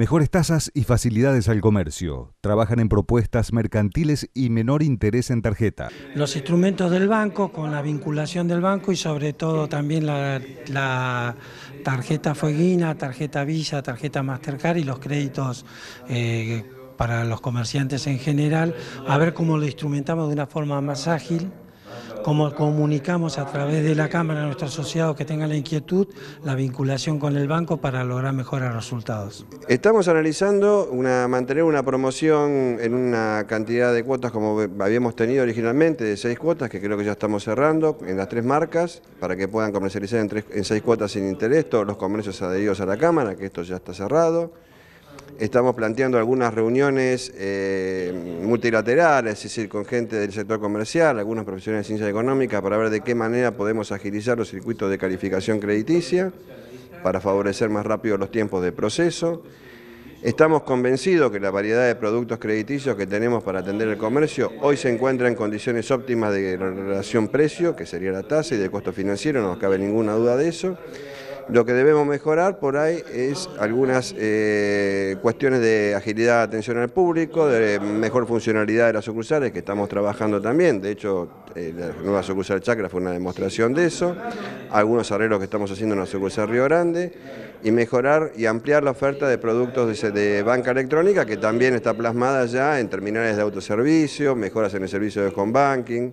Mejores tasas y facilidades al comercio. Trabajan en propuestas mercantiles y menor interés en tarjeta. Los instrumentos del banco, con la vinculación del banco y sobre todo también la, tarjeta Fueguina, tarjeta Visa, tarjeta Mastercard y los créditos. Eh, para los comerciantes en general, a ver cómo lo instrumentamos de una forma más ágil como comunicamos a través de la Cámara a nuestros asociados que tengan la inquietud, la vinculación con el banco para lograr mejores resultados. Estamos analizando mantener una promoción en una cantidad de cuotas como habíamos tenido originalmente, de seis cuotas, que creo que ya estamos cerrando, en las tres marcas, para que puedan comercializar en, en seis cuotas sin interés todos los comercios adheridos a la Cámara, que esto ya está cerrado. Estamos planteando algunas reuniones eh, multilaterales, es decir, con gente del sector comercial, algunas profesiones de ciencia económicas para ver de qué manera podemos agilizar los circuitos de calificación crediticia para favorecer más rápido los tiempos de proceso. Estamos convencidos que la variedad de productos crediticios que tenemos para atender el comercio hoy se encuentra en condiciones óptimas de relación precio, que sería la tasa, y de costo financiero, no nos cabe ninguna duda de eso. Lo que debemos mejorar por ahí es algunas eh, cuestiones de agilidad de atención al público, de mejor funcionalidad de las sucursales, que estamos trabajando también. De hecho, eh, la nueva sucursal Chacra fue una demostración de eso. Algunos arreglos que estamos haciendo en la sucursal Río Grande. Y mejorar y ampliar la oferta de productos de, de banca electrónica, que también está plasmada ya en terminales de autoservicio, mejoras en el servicio de home banking.